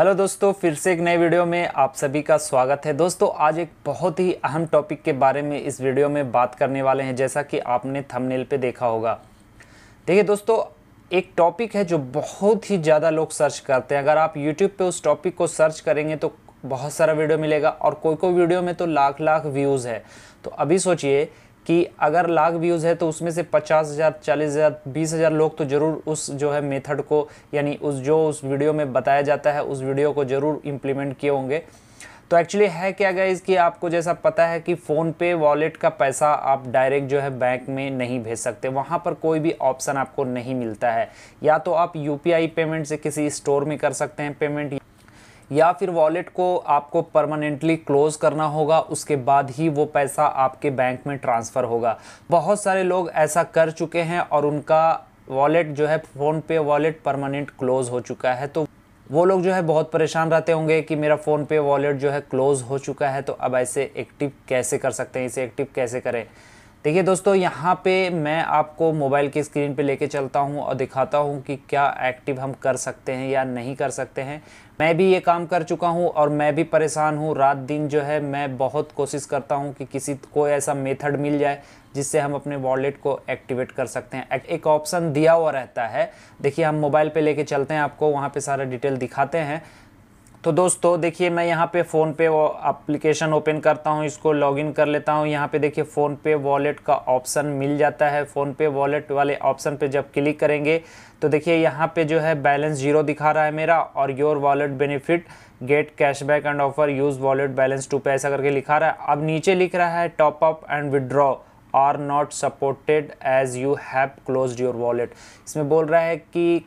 hello दोस्तों फिर से एक नए वीडियो में आप सभी का स्वागत है दोस्तों आज एक बहुत ही अहम टॉपिक के बारे में इस वीडियो में बात करने वाले हैं जैसा कि आपने थंबनेल पे देखा होगा देखिए दोस्तों एक टॉपिक है जो बहुत ही ज़्यादा लोग सर्च करते हैं अगर आप यूट्यूब पे उस टॉपिक को सर्च करेंगे तो बहुत सारा वीडियो मिलेगा और कोई कोई वीडियो में तो लाख लाख व्यूज़ है तो अभी सोचिए कि अगर लाख व्यूज़ है तो उसमें से पचास हज़ार चालीस हज़ार बीस हज़ार लोग तो ज़रूर उस जो है मेथड को यानी उस जो उस वीडियो में बताया जाता है उस वीडियो को ज़रूर इम्प्लीमेंट किए होंगे तो एक्चुअली है क्या गया इसकी आपको जैसा पता है कि फ़ोन पे वॉलेट का पैसा आप डायरेक्ट जो है बैंक में नहीं भेज सकते वहाँ पर कोई भी ऑप्शन आपको नहीं मिलता है या तो आप यू पेमेंट से किसी स्टोर में कर सकते हैं पेमेंट या फिर वॉलेट को आपको परमानेंटली क्लोज करना होगा उसके बाद ही वो पैसा आपके बैंक में ट्रांसफ़र होगा बहुत सारे लोग ऐसा कर चुके हैं और उनका वॉलेट जो है phone PhonePe wallet permanent close हो चुका है तो वो लोग जो है बहुत परेशान रहते होंगे कि मेरा फ़ोन पे वॉलेट जो है क्लोज़ हो चुका है तो अब ऐसे एक्टिव कैसे कर सकते हैं इसे एक्टिव कैसे करें देखिए दोस्तों यहाँ पे मैं आपको मोबाइल की स्क्रीन पे लेके चलता हूँ और दिखाता हूँ कि क्या एक्टिव हम कर सकते हैं या नहीं कर सकते हैं मैं भी ये काम कर चुका हूँ और मैं भी परेशान हूँ रात दिन जो है मैं बहुत कोशिश करता हूँ कि किसी को ऐसा मेथड मिल जाए जिससे हम अपने वॉलेट को एक्टिवेट कर सकते हैं एक ऑप्शन दिया हुआ रहता है देखिए हम मोबाइल पर ले चलते हैं आपको वहाँ पर सारा डिटेल दिखाते हैं तो दोस्तों देखिए मैं यहाँ पे फ़ोन पे एप्लीकेशन ओपन करता हूँ इसको लॉगिन कर लेता हूँ यहाँ पे देखिए फ़ोन पे वॉलेट का ऑप्शन मिल जाता है फ़ोन पे वॉलेट वाले ऑप्शन पे जब क्लिक करेंगे तो देखिए यहाँ पे जो है बैलेंस जीरो दिखा रहा है मेरा और your wallet benefit get cashback and offer use wallet balance to pay ऐसा करके लिखा रहा है अब नीचे लिख रहा है top up and withdraw are not supported as you have close your wallet इसमें बोल रहा है कि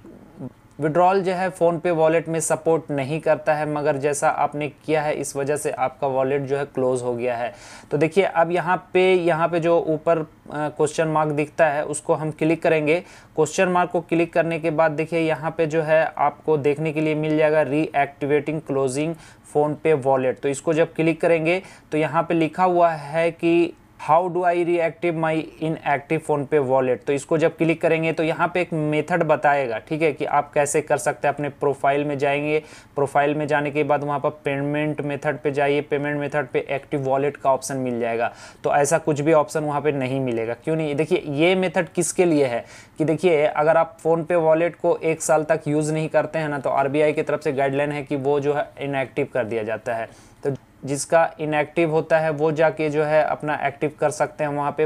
विड्रॉल जो है फ़ोनपे वॉलेट में सपोर्ट नहीं करता है मगर जैसा आपने किया है इस वजह से आपका वॉलेट जो है क्लोज़ हो गया है तो देखिए अब यहाँ पे यहाँ पे जो ऊपर क्वेश्चन मार्क दिखता है उसको हम क्लिक करेंगे क्वेश्चन मार्क को क्लिक करने के बाद देखिए यहाँ पे जो है आपको देखने के लिए मिल जाएगा reactivating closing PhonePe wallet तो इसको जब क्लिक करेंगे तो यहाँ पे लिखा हुआ है कि how do I reactive my inactive PhonePe wallet तो इसको जब क्लिक करेंगे तो यहाँ पे एक मेथड बताएगा ठीक है कि आप कैसे कर सकते हैं अपने प्रोफाइल में जाएंगे प्रोफाइल में जाने के बाद वहाँ पर पेमेंट मेथड पे जाइए पेमेंट मेथड पे एक्टिव वॉलेट का ऑप्शन मिल जाएगा तो ऐसा कुछ भी ऑप्शन वहाँ पर नहीं मिलेगा क्यों नहीं देखिए ये मेथड किसके लिए है कि देखिए अगर आप फ़ोन पे वॉलेट को एक साल तक यूज़ नहीं करते हैं ना तो आर की तरफ से गाइडलाइन है कि वो जो है इनएक्टिव कर दिया जाता है तो जिसका इनएक्टिव होता है वो जाके जो है अपना एक्टिव कर सकते हैं वहाँ पे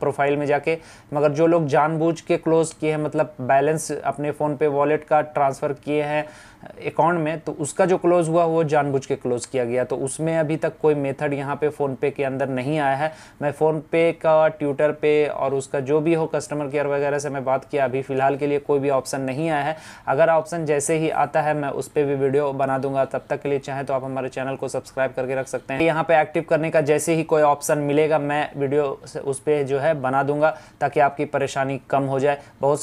प्रोफाइल में जाके मगर जो लोग जानबूझ के क्लोज किए हैं मतलब बैलेंस अपने फ़ोन पे वॉलेट का ट्रांसफ़र किए हैं अकाउंट में तो उसका जो क्लोज़ हुआ वो जानबूझ के क्लोज़ किया गया तो उसमें अभी तक कोई मेथड यहाँ पे फ़ोनपे के अंदर नहीं आया है मैं फ़ोनपे का ट्विटर पे और उसका जो भी हो कस्टमर केयर वगैरह से मैं बात किया अभी फ़िलहाल के लिए कोई भी ऑप्शन नहीं आया है अगर ऑप्शन जैसे ही आता है मैं उस पर भी वीडियो बना दूंगा तब तक के लिए चाहें तो आप हमारे चैनल को सब्सक्राइब करके रख सकते हैं यहाँ पे एक्टिव करने का जैसे ही कोई ऑप्शन मिलेगा मैं वीडियो उस पर जो है बना दूंगा ताकि आपकी परेशानी कम हो जाए बहुत